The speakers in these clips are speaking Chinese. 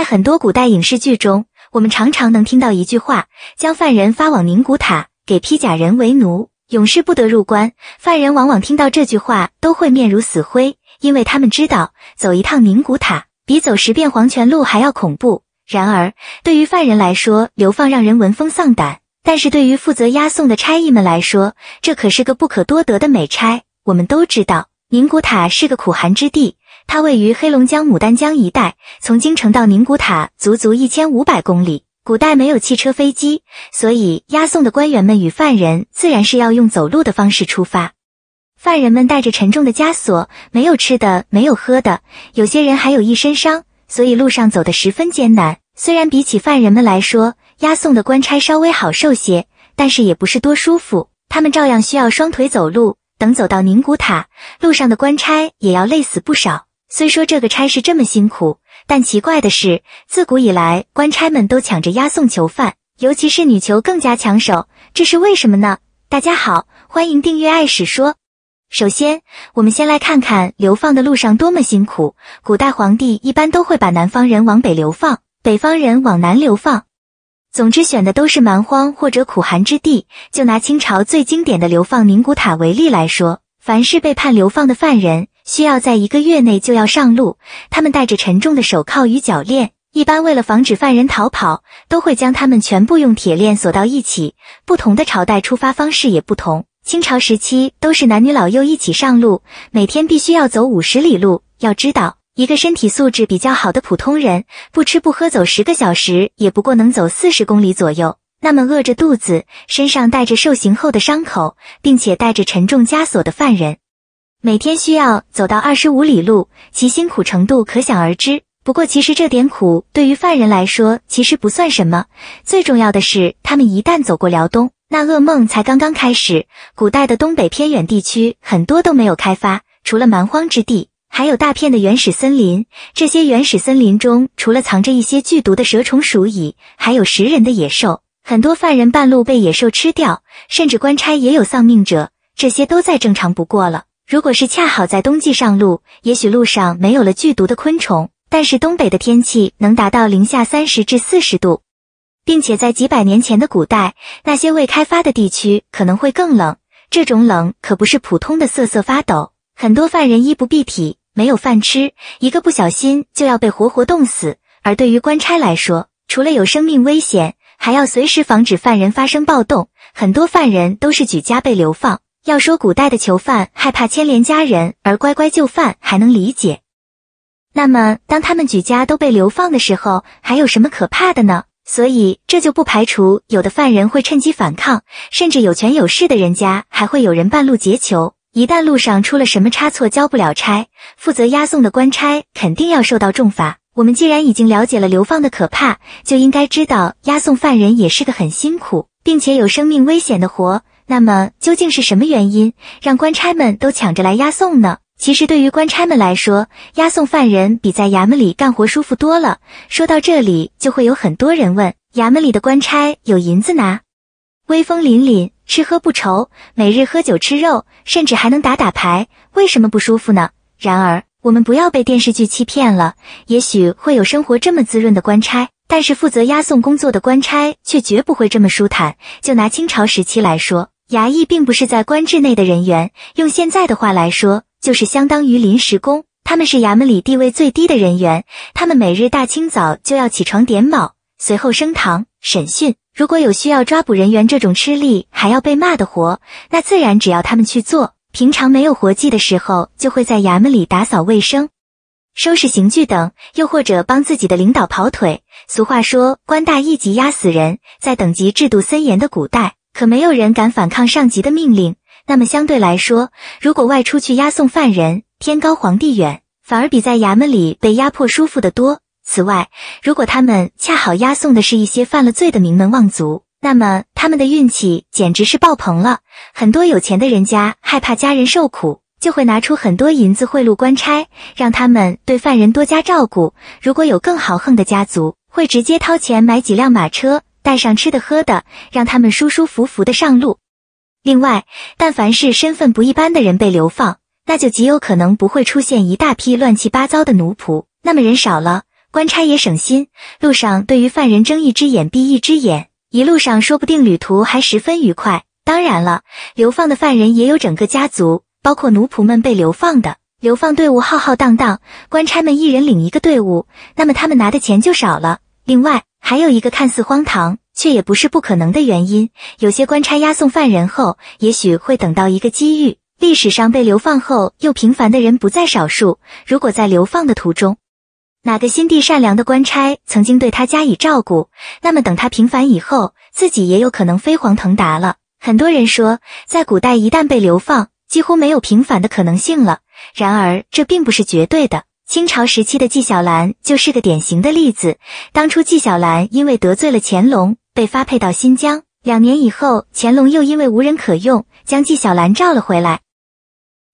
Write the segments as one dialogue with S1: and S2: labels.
S1: 在很多古代影视剧中，我们常常能听到一句话：“将犯人发往宁古塔，给披甲人为奴，永世不得入关。”犯人往往听到这句话都会面如死灰，因为他们知道走一趟宁古塔比走十遍黄泉路还要恐怖。然而，对于犯人来说，流放让人闻风丧胆；但是对于负责押送的差役们来说，这可是个不可多得的美差。我们都知道，宁古塔是个苦寒之地。它位于黑龙江牡丹江一带，从京城到宁古塔足足一千五百公里。古代没有汽车、飞机，所以押送的官员们与犯人自然是要用走路的方式出发。犯人们带着沉重的枷锁，没有吃的，没有喝的，有些人还有一身伤，所以路上走得十分艰难。虽然比起犯人们来说，押送的官差稍微好受些，但是也不是多舒服。他们照样需要双腿走路。等走到宁古塔，路上的官差也要累死不少。虽说这个差事这么辛苦，但奇怪的是，自古以来官差们都抢着押送囚犯，尤其是女囚更加抢手，这是为什么呢？大家好，欢迎订阅《爱史说》。首先，我们先来看看流放的路上多么辛苦。古代皇帝一般都会把南方人往北流放，北方人往南流放，总之选的都是蛮荒或者苦寒之地。就拿清朝最经典的流放宁古塔为例来说，凡是被判流放的犯人。需要在一个月内就要上路，他们带着沉重的手铐与脚链。一般为了防止犯人逃跑，都会将他们全部用铁链锁到一起。不同的朝代出发方式也不同。清朝时期都是男女老幼一起上路，每天必须要走五十里路。要知道，一个身体素质比较好的普通人，不吃不喝走十个小时也不过能走四十公里左右。那么饿着肚子，身上带着受刑后的伤口，并且带着沉重枷锁的犯人。每天需要走到二十五里路，其辛苦程度可想而知。不过，其实这点苦对于犯人来说其实不算什么。最重要的是，他们一旦走过辽东，那噩梦才刚刚开始。古代的东北偏远地区很多都没有开发，除了蛮荒之地，还有大片的原始森林。这些原始森林中，除了藏着一些剧毒的蛇虫鼠蚁，还有食人的野兽。很多犯人半路被野兽吃掉，甚至官差也有丧命者，这些都再正常不过了。如果是恰好在冬季上路，也许路上没有了剧毒的昆虫，但是东北的天气能达到零下三十至四十度，并且在几百年前的古代，那些未开发的地区可能会更冷。这种冷可不是普通的瑟瑟发抖，很多犯人衣不蔽体，没有饭吃，一个不小心就要被活活冻死。而对于官差来说，除了有生命危险，还要随时防止犯人发生暴动。很多犯人都是举家被流放。要说古代的囚犯害怕牵连家人而乖乖就范，还能理解。那么，当他们举家都被流放的时候，还有什么可怕的呢？所以，这就不排除有的犯人会趁机反抗，甚至有权有势的人家还会有人半路劫囚。一旦路上出了什么差错，交不了差，负责押送的官差肯定要受到重罚。我们既然已经了解了流放的可怕，就应该知道押送犯人也是个很辛苦，并且有生命危险的活。那么，究竟是什么原因让官差们都抢着来押送呢？其实，对于官差们来说，押送犯人比在衙门里干活舒服多了。说到这里，就会有很多人问：衙门里的官差有银子拿，威风凛凛，吃喝不愁，每日喝酒吃肉，甚至还能打打牌，为什么不舒服呢？然而。我们不要被电视剧欺骗了，也许会有生活这么滋润的官差，但是负责押送工作的官差却绝不会这么舒坦。就拿清朝时期来说，衙役并不是在官制内的人员，用现在的话来说，就是相当于临时工。他们是衙门里地位最低的人员，他们每日大清早就要起床点卯，随后升堂审讯。如果有需要抓捕人员这种吃力还要被骂的活，那自然只要他们去做。平常没有活计的时候，就会在衙门里打扫卫生、收拾刑具等，又或者帮自己的领导跑腿。俗话说“官大一级压死人”，在等级制度森严的古代，可没有人敢反抗上级的命令。那么相对来说，如果外出去押送犯人，天高皇帝远，反而比在衙门里被压迫舒服的多。此外，如果他们恰好押送的是一些犯了罪的名门望族，那么他们的运气简直是爆棚了。很多有钱的人家害怕家人受苦，就会拿出很多银子贿赂官差，让他们对犯人多加照顾。如果有更豪横的家族，会直接掏钱买几辆马车，带上吃的喝的，让他们舒舒服服的上路。另外，但凡是身份不一般的人被流放，那就极有可能不会出现一大批乱七八糟的奴仆。那么人少了，官差也省心，路上对于犯人睁一只眼闭一只眼。一路上说不定旅途还十分愉快。当然了，流放的犯人也有整个家族，包括奴仆们被流放的。流放队伍浩浩荡荡，官差们一人领一个队伍，那么他们拿的钱就少了。另外，还有一个看似荒唐却也不是不可能的原因：有些官差押送犯人后，也许会等到一个机遇。历史上被流放后又平凡的人不在少数。如果在流放的途中，哪个心地善良的官差曾经对他加以照顾，那么等他平反以后，自己也有可能飞黄腾达了。很多人说，在古代一旦被流放，几乎没有平反的可能性了。然而这并不是绝对的。清朝时期的纪晓岚就是个典型的例子。当初纪晓岚因为得罪了乾隆，被发配到新疆。两年以后，乾隆又因为无人可用，将纪晓岚召了回来。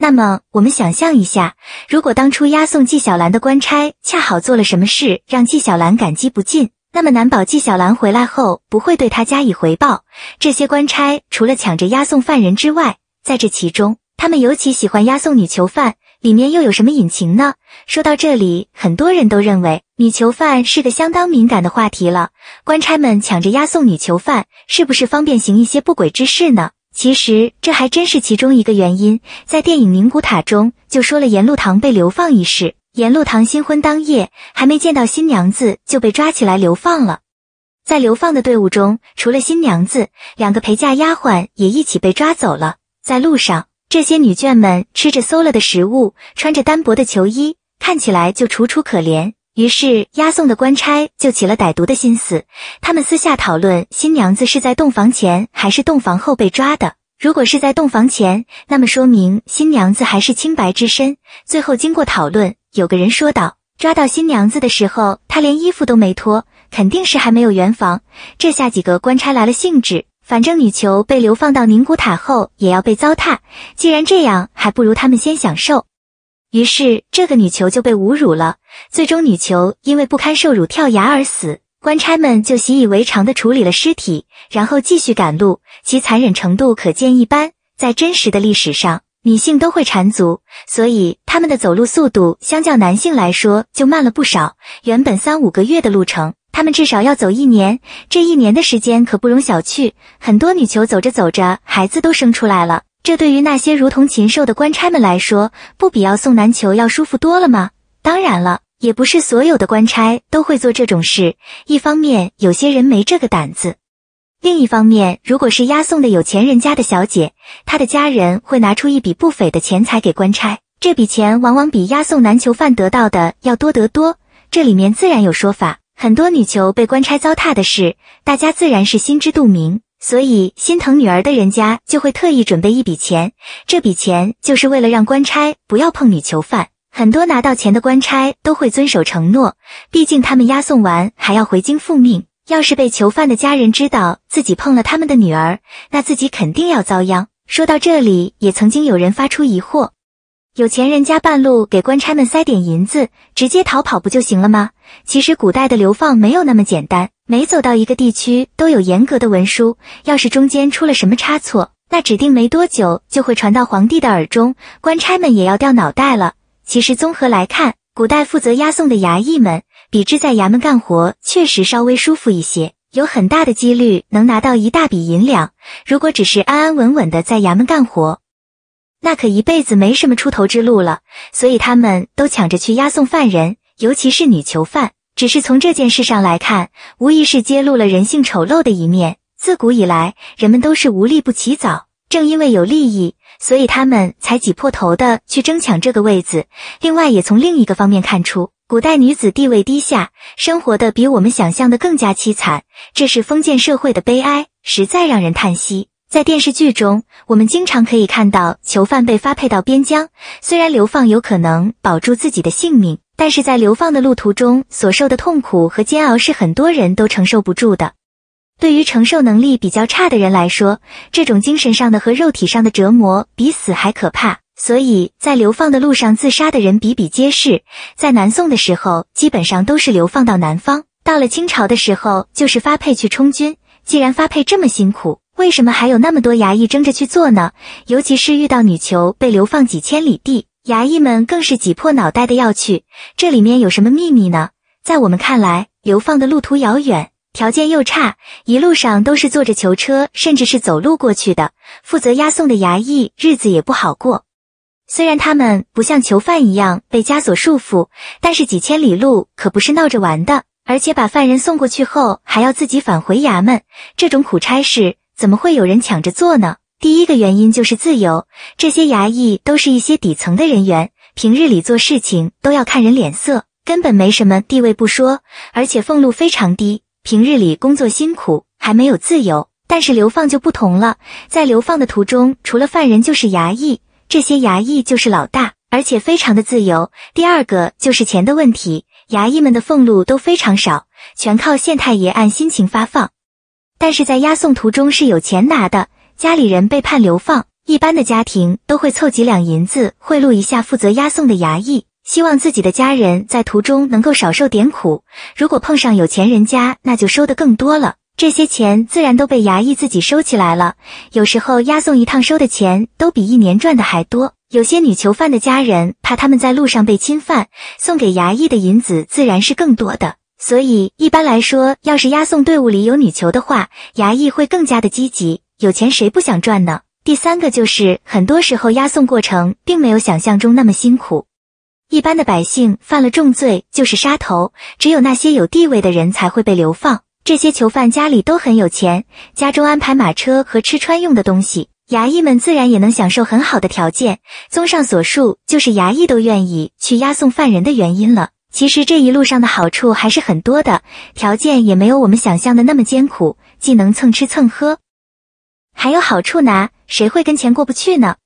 S1: 那么，我们想象一下，如果当初押送纪晓岚的官差恰好做了什么事，让纪晓岚感激不尽，那么难保纪晓岚回来后不会对他加以回报。这些官差除了抢着押送犯人之外，在这其中，他们尤其喜欢押送女囚犯，里面又有什么隐情呢？说到这里，很多人都认为女囚犯是个相当敏感的话题了。官差们抢着押送女囚犯，是不是方便行一些不轨之事呢？其实这还真是其中一个原因，在电影《宁古塔》中就说了颜禄堂被流放一事。颜禄堂新婚当夜还没见到新娘子就被抓起来流放了，在流放的队伍中，除了新娘子，两个陪嫁丫鬟也一起被抓走了。在路上，这些女眷们吃着馊了的食物，穿着单薄的球衣，看起来就楚楚可怜。于是押送的官差就起了歹毒的心思，他们私下讨论新娘子是在洞房前还是洞房后被抓的。如果是在洞房前，那么说明新娘子还是清白之身。最后经过讨论，有个人说道：“抓到新娘子的时候，她连衣服都没脱，肯定是还没有圆房。”这下几个官差来了兴致，反正女囚被流放到宁古塔后也要被糟蹋，既然这样，还不如他们先享受。于是，这个女囚就被侮辱了。最终，女囚因为不堪受辱跳崖而死。官差们就习以为常地处理了尸体，然后继续赶路。其残忍程度可见一斑。在真实的历史上，女性都会缠足，所以他们的走路速度相较男性来说就慢了不少。原本三五个月的路程，他们至少要走一年。这一年的时间可不容小觑。很多女囚走着走着，孩子都生出来了。这对于那些如同禽兽的官差们来说，不比要送男囚要舒服多了吗？当然了，也不是所有的官差都会做这种事。一方面，有些人没这个胆子；另一方面，如果是押送的有钱人家的小姐，她的家人会拿出一笔不菲的钱财给官差，这笔钱往往比押送男囚犯得到的要多得多。这里面自然有说法。很多女囚被官差糟蹋的事，大家自然是心知肚明。所以心疼女儿的人家就会特意准备一笔钱，这笔钱就是为了让官差不要碰女囚犯。很多拿到钱的官差都会遵守承诺，毕竟他们押送完还要回京复命。要是被囚犯的家人知道自己碰了他们的女儿，那自己肯定要遭殃。说到这里，也曾经有人发出疑惑：有钱人家半路给官差们塞点银子，直接逃跑不就行了吗？其实古代的流放没有那么简单。每走到一个地区，都有严格的文书，要是中间出了什么差错，那指定没多久就会传到皇帝的耳中，官差们也要掉脑袋了。其实综合来看，古代负责押送的衙役们比之在衙门干活确实稍微舒服一些，有很大的几率能拿到一大笔银两。如果只是安安稳稳的在衙门干活，那可一辈子没什么出头之路了。所以他们都抢着去押送犯人，尤其是女囚犯。只是从这件事上来看，无疑是揭露了人性丑陋的一面。自古以来，人们都是无利不起早，正因为有利益，所以他们才挤破头的去争抢这个位子。另外，也从另一个方面看出，古代女子地位低下，生活的比我们想象的更加凄惨，这是封建社会的悲哀，实在让人叹息。在电视剧中，我们经常可以看到囚犯被发配到边疆，虽然流放有可能保住自己的性命。但是在流放的路途中所受的痛苦和煎熬是很多人都承受不住的。对于承受能力比较差的人来说，这种精神上的和肉体上的折磨比死还可怕。所以在流放的路上自杀的人比比皆是。在南宋的时候，基本上都是流放到南方；到了清朝的时候，就是发配去充军。既然发配这么辛苦，为什么还有那么多衙役争着去做呢？尤其是遇到女囚被流放几千里地。衙役们更是挤破脑袋的要去，这里面有什么秘密呢？在我们看来，流放的路途遥远，条件又差，一路上都是坐着囚车，甚至是走路过去的。负责押送的衙役日子也不好过。虽然他们不像囚犯一样被枷锁束缚，但是几千里路可不是闹着玩的。而且把犯人送过去后，还要自己返回衙门，这种苦差事怎么会有人抢着做呢？第一个原因就是自由，这些衙役都是一些底层的人员，平日里做事情都要看人脸色，根本没什么地位不说，而且俸禄非常低，平日里工作辛苦，还没有自由。但是流放就不同了，在流放的途中，除了犯人就是衙役，这些衙役就是老大，而且非常的自由。第二个就是钱的问题，衙役们的俸禄都非常少，全靠县太爷按心情发放，但是在押送途中是有钱拿的。家里人被判流放，一般的家庭都会凑几两银子贿赂一下负责押送的衙役，希望自己的家人在途中能够少受点苦。如果碰上有钱人家，那就收的更多了。这些钱自然都被衙役自己收起来了。有时候押送一趟收的钱都比一年赚的还多。有些女囚犯的家人怕他们在路上被侵犯，送给衙役的银子自然是更多的。所以一般来说，要是押送队伍里有女囚的话，衙役会更加的积极。有钱谁不想赚呢？第三个就是，很多时候押送过程并没有想象中那么辛苦。一般的百姓犯了重罪就是杀头，只有那些有地位的人才会被流放。这些囚犯家里都很有钱，家中安排马车和吃穿用的东西，衙役们自然也能享受很好的条件。综上所述，就是衙役都愿意去押送犯人的原因了。其实这一路上的好处还是很多的，条件也没有我们想象的那么艰苦，既能蹭吃蹭喝。还有好处拿，谁会跟钱过不去呢？